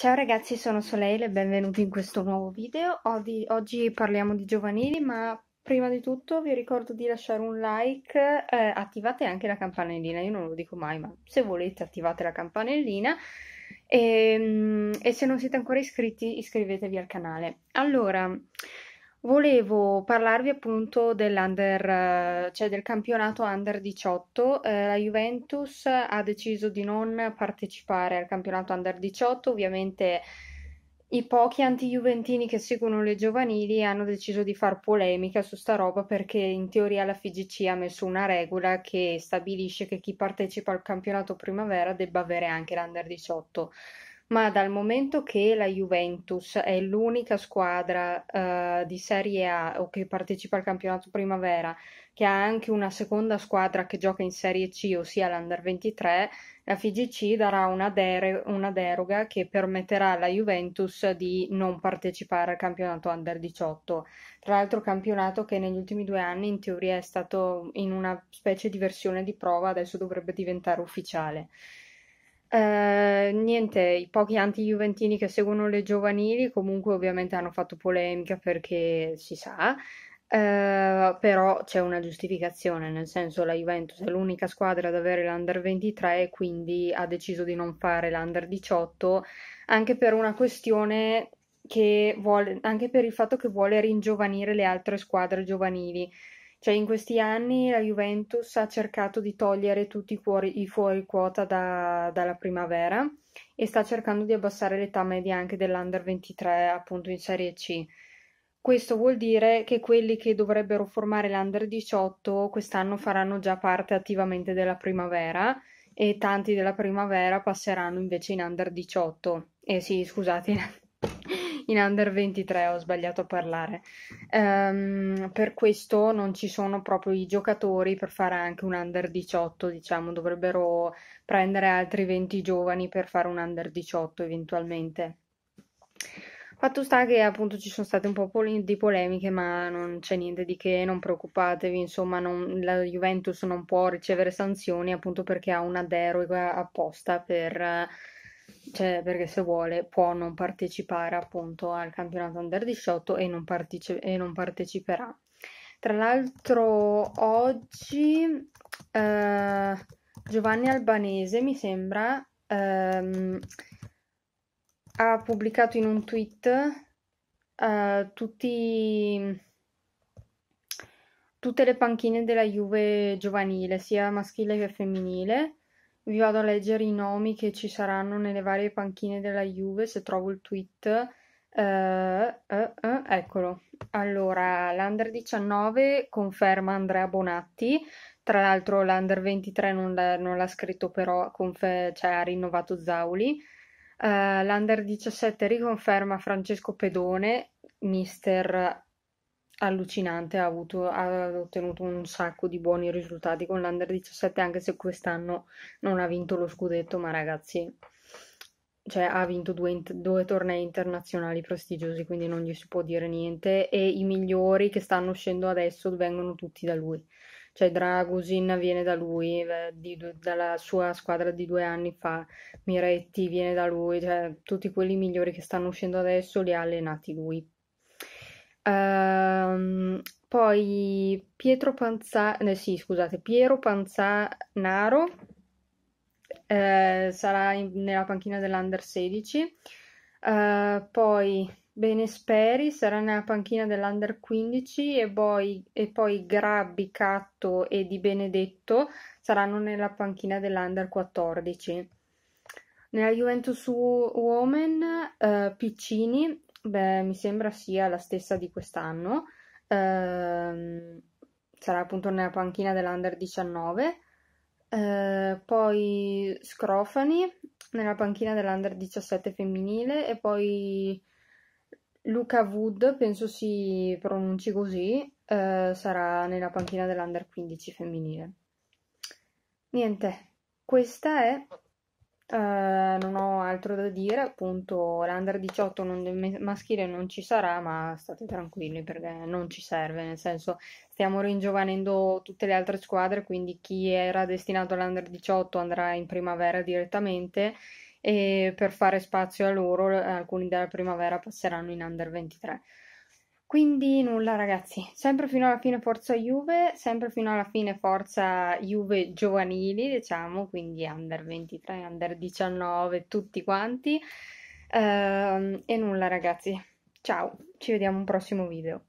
Ciao ragazzi, sono Soleil e benvenuti in questo nuovo video. Oggi, parliamo di giovanili, ma prima di tutto vi ricordo di lasciare un like, eh, attivate anche la campanellina, io non lo dico mai, ma se volete attivate la campanellina e, ehm, e se non siete ancora iscritti iscrivetevi al canale. Allora, Volevo parlarvi appunto dell'under, cioè del campionato under 18. Eh, la Juventus ha deciso di non partecipare al campionato under 18, ovviamente i pochi anti-juventini che seguono le giovanili hanno deciso di far polemica su sta roba perché in teoria la FIGC ha messo una regola che stabilisce che chi partecipa al campionato primavera debba avere anche l'under 18 ma dal momento che la Juventus è l'unica squadra eh, di Serie A o che partecipa al campionato primavera che ha anche una seconda squadra che gioca in Serie C, ossia l'Under 23, la FIGC darà una, der- una deroga che permetterà alla Juventus di non partecipare al campionato Under 18. Tra l'altro campionato che negli ultimi due anni in teoria è stato in una specie di versione di prova, adesso dovrebbe diventare ufficiale. Ehm, niente, i pochi anti-juventini che seguono le giovanili comunque ovviamente hanno fatto polemica perché si sa, eh, però c'è una giustificazione, nel senso la Juventus è l'unica squadra ad avere l'Under 23, quindi ha deciso di non fare l'Under 18, anche per una questione che vuole, anche per il fatto che vuole ringiovanire le altre squadre giovanili. Cioè in questi anni la Juventus ha cercato di togliere tutti i, cuori, i fuori quota da, dalla primavera e sta cercando di abbassare l'età media anche dell'Under 23 appunto in Serie C. Questo vuol dire che quelli che dovrebbero formare l'Under 18 quest'anno faranno già parte attivamente della primavera e tanti della primavera passeranno invece in Under 18. Eh sì, scusate, in under 23, ho sbagliato a parlare. Um, per questo non ci sono proprio i giocatori per fare anche un under 18, diciamo, dovrebbero prendere altri 20 giovani per fare un under 18 eventualmente. Fatto sta che appunto ci sono state un po' di polemiche, ma non c'è niente di che, non preoccupatevi, insomma non, la Juventus non può ricevere sanzioni appunto perché ha una deroga apposta per cioè perché se vuole può non partecipare appunto al campionato under 18 e non, partice- e non parteciperà. Tra l'altro oggi eh, Giovanni Albanese mi sembra ehm, ha pubblicato in un tweet eh, tutti tutte le panchine della Juve giovanile, sia maschile che femminile, vi vado a leggere i nomi che ci saranno nelle varie panchine della Juve, se trovo il tweet. Eh, eh, eh, eccolo. Allora, l'Under 19 conferma Andrea Bonatti, tra l'altro l'Under 23 non, l'ha, non l'ha scritto però, confer- cioè, ha rinnovato Zauli. Uh, L'Under 17 riconferma Francesco Pedone, mister allucinante, ha, avuto, ha ottenuto un sacco di buoni risultati con l'Under 17 anche se quest'anno non ha vinto lo scudetto, ma ragazzi, cioè, ha vinto due, due, tornei internazionali prestigiosi, quindi non gli si può dire niente. E i migliori che stanno uscendo adesso vengono tutti da lui. Cioè, Dragusin viene da lui, eh, di, dalla sua squadra di due anni fa, Miretti viene da lui, cioè, tutti quelli migliori che stanno uscendo adesso li ha allenati lui Ehm, poi Pietro Panza... eh, sì, scusate, Piero Panzanaro eh, sarà in- nella panchina dell'Under 16. Eh, poi Benesperi sarà nella panchina dell'Under 15 e poi, e poi Grabbi, Catto e Di Benedetto saranno nella panchina dell'Under 14. Nella Juventus Women eh, Piccini Beh, mi sembra sia la stessa di quest'anno. Ehm, sarà appunto nella panchina dell'Under 19. Ehm, poi Scrofani nella panchina dell'Under 17 femminile e poi Luca Wood, penso si pronunci così, eh, sarà nella panchina dell'Under 15 femminile. Niente, questa è Uh, non ho altro da dire, appunto l'under 18 non, maschile non ci sarà, ma state tranquilli perché non ci serve, nel senso stiamo ringiovanendo tutte le altre squadre, quindi chi era destinato all'under 18 andrà in primavera direttamente e per fare spazio a loro alcuni della primavera passeranno in under 23. Quindi nulla ragazzi, sempre fino alla fine forza Juve, sempre fino alla fine forza Juve giovanili, diciamo, quindi under 23, under 19, tutti quanti. Uh, e nulla ragazzi, ciao, ci vediamo un prossimo video.